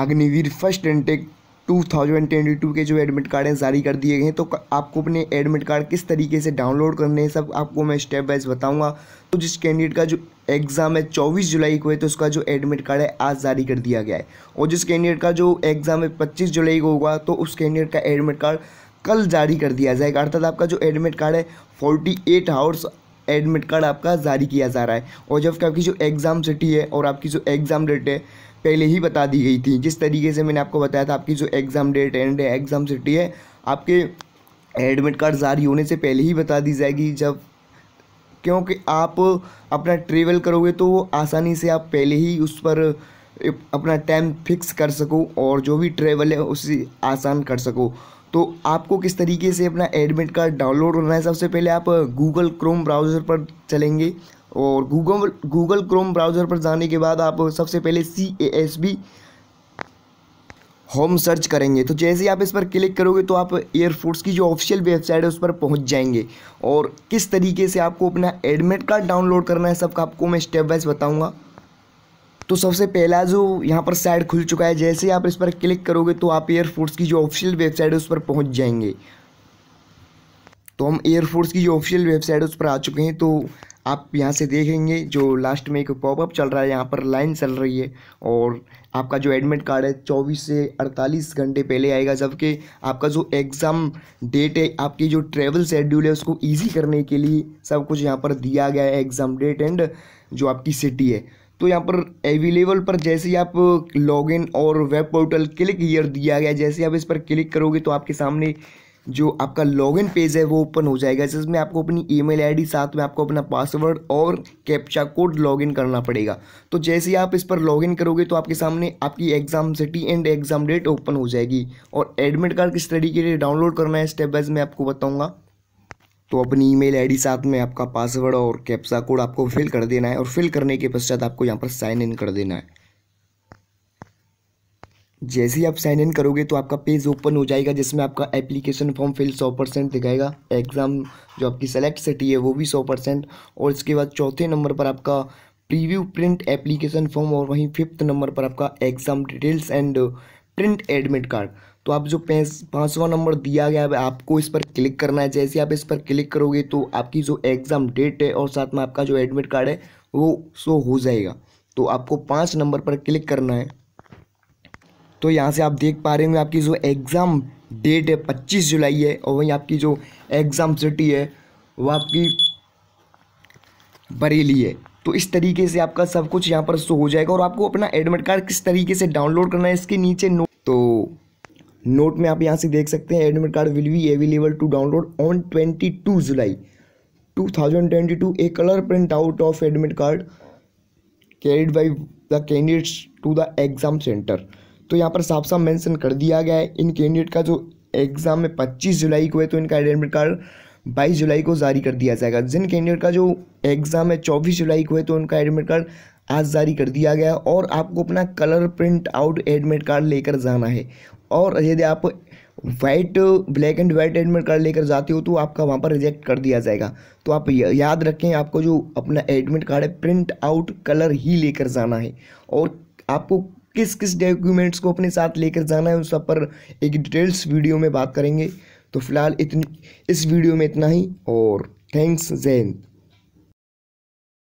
Agniveer first intake 2022 के जो admit card हैं जारी कर दिए गए हैं तो आपको अपने एडमिट कार्ड किस तरीके से डाउनलोड करने हैं सब आपको मैं स्टेप बाइज बताऊंगा तो जिस कैंडिडेट का जो एग्ज़ाम है 24 जुलाई को है तो उसका जो एडमिट कार्ड है आज जारी कर दिया गया है और जिस कैंडिडेट का जो एग्ज़ाम है पच्चीस जुलाई को होगा तो उस कैंडिडेट का एडमिट कार्ड कल जारी कर दिया जाएगा अर्थात आपका जो एडमिट कार्ड है forty eight hours admit card आपका जारी किया जा रहा है और जबकि आपकी जो एग्ज़ाम सिटी है और आपकी जो एग्ज़ाम डेट है पहले ही बता दी गई थी जिस तरीके से मैंने आपको बताया था आपकी जो exam date and exam city है आपके एडमिट कार्ड जारी होने से पहले ही बता दी जाएगी जब क्योंकि आप अपना ट्रेवल करोगे तो वो आसानी से आप पहले ही उस पर अपना टाइम फिक्स कर सको और जो भी ट्रेवल है उसे आसान कर सको तो आपको किस तरीके से अपना एडमिट कार्ड डाउनलोड करना है सबसे पहले आप गूगल क्रोम ब्राउज़र पर चलेंगे और गूगल गूगल क्रोम ब्राउज़र पर जाने के बाद आप सबसे पहले C A S B home search करेंगे तो जैसे ही आप इस पर क्लिक करोगे तो आप एयरफोर्स की जो ऑफिशियल वेबसाइट है उस पर पहुंच जाएंगे और किस तरीके से आपको अपना एडमिट कार्ड डाउनलोड करना है सबका आपको मैं स्टेप वाइज बताऊंगा तो सबसे पहला जो यहाँ पर साइड खुल चुका है जैसे ही आप इस पर क्लिक करोगे तो आप एयरफोर्स की जो ऑफिशियल वेबसाइट है उस पर पहुँच जाएंगे तो हम एयरफोर्स की जो ऑफिशियल वेबसाइट है उस पर आ चुके हैं तो आप यहाँ से देखेंगे जो लास्ट में एक पॉपअप चल रहा है यहाँ पर लाइन चल रही है और आपका जो एडमिट कार्ड है 24 से 48 घंटे पहले आएगा जबकि आपका जो एग्ज़ाम डेट है आपकी जो ट्रेवल शेड्यूल है उसको ईजी करने के लिए सब कुछ यहाँ पर दिया गया है एग्ज़ाम डेट एंड जो आपकी सिटी है तो यहाँ पर अवेलेबल पर जैसे ही आप लॉगिन और वेब पोर्टल क्लिक ईयर दिया गया जैसे आप इस पर क्लिक करोगे तो आपके सामने जो आपका लॉगिन पेज है वो ओपन हो जाएगा जिसमें आपको अपनी ईमेल आईडी साथ में आपको अपना पासवर्ड और कैप्चा कोड लॉगिन करना पड़ेगा तो जैसे ही आप इस पर लॉगिन करोगे तो आपके सामने आपकी exam city and exam date open हो जाएगी और एडमिट कार्ड की स्टडी के लिए डाउनलोड करना है स्टेप बाइज मैं आपको बताऊँगा तो अपनी ईमेल आईडी साथ में आपका पासवर्ड और कैप्चा कोड आपको फिल कर देना है और फिल करने के पश्चात आपको यहाँ पर साइन इन कर देना है जैसे ही आप साइन इन करोगे तो आपका पेज ओपन हो जाएगा जिसमें आपका एप्लीकेशन फॉर्म फिल सौ परसेंट दिखाएगा एग्ज़ाम जो आपकी सेलेक्ट सिटी है वो भी सौ परसेंट और इसके बाद चौथे नंबर पर आपका प्रीव्यू प्रिंट एप्लीकेशन फॉर्म और वहीं फिफ्थ नंबर पर आपका exam details and print admit card तो आप जो पाँचवा नंबर दिया गया है आपको इस पर क्लिक करना है जैसे आप इस पर क्लिक करोगे तो आपकी जो एग्ज़ाम डेट है और साथ में आपका जो एडमिट कार्ड है वो शो हो जाएगा तो आपको पाँच नंबर पर क्लिक करना है तो यहाँ से आप देख पा रहे होंगे आपकी जो एग्ज़ाम डेट है पच्चीस जुलाई है और वहीं आपकी जो एग्ज़ाम सिटी है वो आपकी बरेली है तो इस तरीके से आपका सब कुछ यहाँ पर शो हो जाएगा और आपको अपना एडमिट कार्ड किस तरीके से डाउनलोड करना है इसके नीचे नोट तो नोट में आप यहाँ से देख सकते हैं admit card will be available to download on twenty two July two thousand twenty two a colour print out of admit card carried by the candidates to the exam centre तो यहाँ पर साफ साफ मेंशन कर दिया गया है इन candidate का जो एग्ज़ाम में पच्चीस जुलाई को है तो इनका एडमिट कार्ड बाईस जुलाई को जारी कर दिया जाएगा जिन कैंडिडेट का जो एग्ज़ाम है चौबीस जुलाई को है तो उनका एडमिट कार्ड आज जारी कर दिया गया और आपको अपना colour print out admit card लेकर जाना है और यदि आप white black and white admit card लेकर जाते हो तो आपका वहाँ पर रिजेक्ट कर दिया जाएगा तो आप याद रखें आपको जो अपना एडमिट कार्ड है प्रिंट आउट कलर ही लेकर जाना है और आपको किस किस डॉक्यूमेंट्स को अपने साथ लेकर जाना है उन सब पर एक डिटेल्स वीडियो में बात करेंगे तो फिलहाल इतनी इस वीडियो में इतना ही और थैंक्स जैन